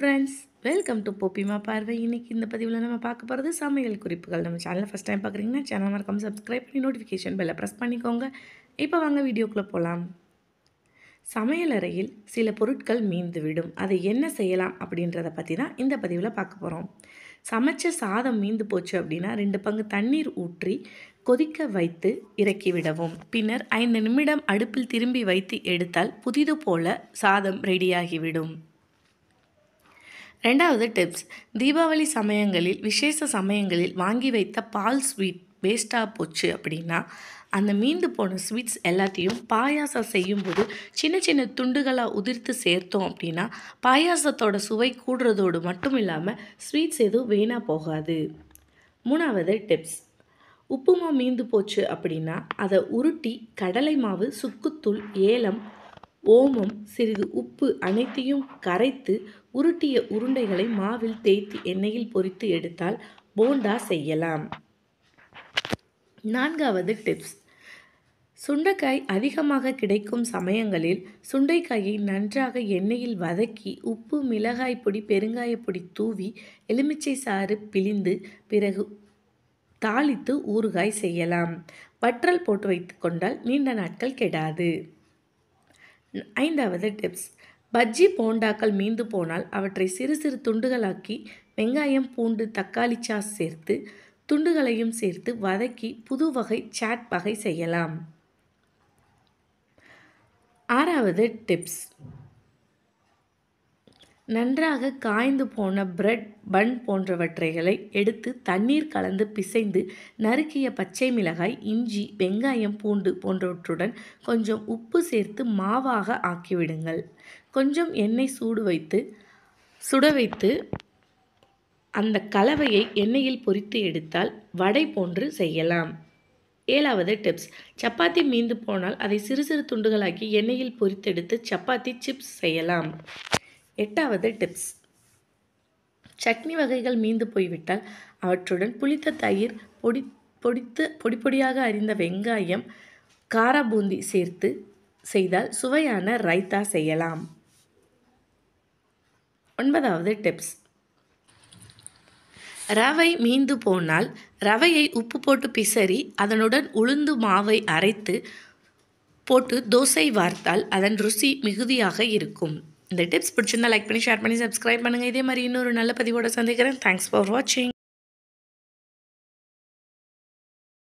friends welcome to போப்பிமா பார்வை இன்றைக்கி இந்த பதிவில் நம்ம பார்க்க போகிறது சமையல் குறிப்புகள் நம்ம சேனலில் ஃபஸ்ட் டைம் பார்க்குறீங்கன்னா சேனல் மறக்காமல் சப்ஸ்கிரைப் பண்ணி நோட்டிஃபிகேஷன் பெல்லை ப்ரெஸ் பண்ணிக்கோங்க இப்போ வாங்க வீடியோக்குள்ளே போகலாம் சமையல் அறையில் சில பொருட்கள் மீந்து விடும் அதை என்ன செய்யலாம் அப்படின்றத பற்றி தான் இந்த பதிவில் பார்க்க போகிறோம் சமைச்ச சாதம் மீந்து போச்சு அப்படின்னா ரெண்டு பங்கு தண்ணீர் ஊற்றி கொதிக்க வைத்து இறக்கிவிடவும் பின்னர் ஐந்து நிமிடம் அடுப்பில் திரும்பி வைத்து எடுத்தால் புதிது போல சாதம் ரெடியாகிவிடும் ரெண்டாவது டிப்ஸ் தீபாவளி சமயங்களில் விசேஷ சமயங்களில் வாங்கி வைத்த பால் ஸ்வீட் வேஸ்ட்டாக போச்சு அப்படின்னா அந்த மீந்து போன ஸ்வீட்ஸ் எல்லாத்தையும் பாயாசம் செய்யும்போது சின்ன சின்ன துண்டுகளாக உதிர்த்து சேர்த்தோம் அப்படின்னா பாயாசத்தோட சுவை கூடுறதோடு மட்டும் இல்லாமல் ஸ்வீட்ஸ் எதுவும் வீணாக போகாது மூணாவது டிப்ஸ் உப்புமா மீந்து போச்சு அப்படின்னா அதை உருட்டி கடலை மாவு சுக்குத்தூள் ஏலம் ஓமம் சிறிது உப்பு அனைத்தையும் கரைத்து உருட்டிய உருண்டைகளை மாவில் தேய்த்து எண்ணெயில் பொரித்து எடுத்தால் போண்டா செய்யலாம் நான்காவது டிப்ஸ் சுண்டைக்காய் அதிகமாக கிடைக்கும் சமயங்களில் சுண்டைக்காயை நன்றாக எண்ணெயில் வதக்கி உப்பு மிளகாய் பொடி பெருங்காய பொடி தூவி எலுமிச்சை சாறு பிழிந்து பிறகு தாளித்து ஊறுகாய் செய்யலாம் வற்றல் போட்டு வைத்து கொண்டால் நீண்ட நாட்கள் கெடாது ஐந்தாவது டிப்ஸ் பஜ்ஜி போண்டாக்கள் மீந்து போனால் அவற்றை சிறு சிறு துண்டுகளாக்கி வெங்காயம் பூண்டு தக்காளி சாஸ் சேர்த்து துண்டுகளையும் சேர்த்து வதக்கி புது வகை சாட் வகை செய்யலாம் ஆறாவது டிப்ஸ் நன்றாக காய்ந்து போன பிரெட் பன் போன்றவற்றைகளை எடுத்து தண்ணீர் கலந்து பிசைந்து நறுக்கிய பச்சை மிளகாய் இஞ்சி வெங்காயம் பூண்டு போன்றவற்றுடன் கொஞ்சம் உப்பு சேர்த்து மாவாக ஆக்கிவிடுங்கள் கொஞ்சம் எண்ணெய் சூடு வைத்து சுட வைத்து அந்த கலவையை எண்ணெயில் பொரித்து எடுத்தால் வடை போன்று செய்யலாம் ஏழாவது டிப்ஸ் சப்பாத்தி மீந்து போனால் அதை சிறு சிறு துண்டுகளாக்கி எண்ணெயில் பொரித்தெடுத்து சப்பாத்தி சிப்ஸ் செய்யலாம் எட்டாவது டிப்ஸ் சட்னி வகைகள் மீந்து போய்விட்டால் அவற்றுடன் புளித்த தயிர் பொடி பொடித்து பொடி பொடியாக அறிந்த வெங்காயம் கார பூந்தி சேர்த்து செய்தால் சுவையான ரைத்தா செய்யலாம் ஒன்பதாவது டிப்ஸ் ரவை மீந்து போனால் ரவையை உப்பு போட்டு பிசறி அதனுடன் உளுந்து மாவை அரைத்து போட்டு தோசை வார்த்தால் அதன் ருசி மிகுதியாக இருக்கும் இந்த டிப்ஸ் பிடிச்சிருந்தா லைக் பண்ணி ஷேர் பண்ணி சப்ஸ்கிரைப் பண்ணுங்கள் இதே மாதிரி இன்னொரு நல்ல பதிவோடு சந்திக்கிறேன் தேங்க்ஸ் ஃபார் வாட்சிங்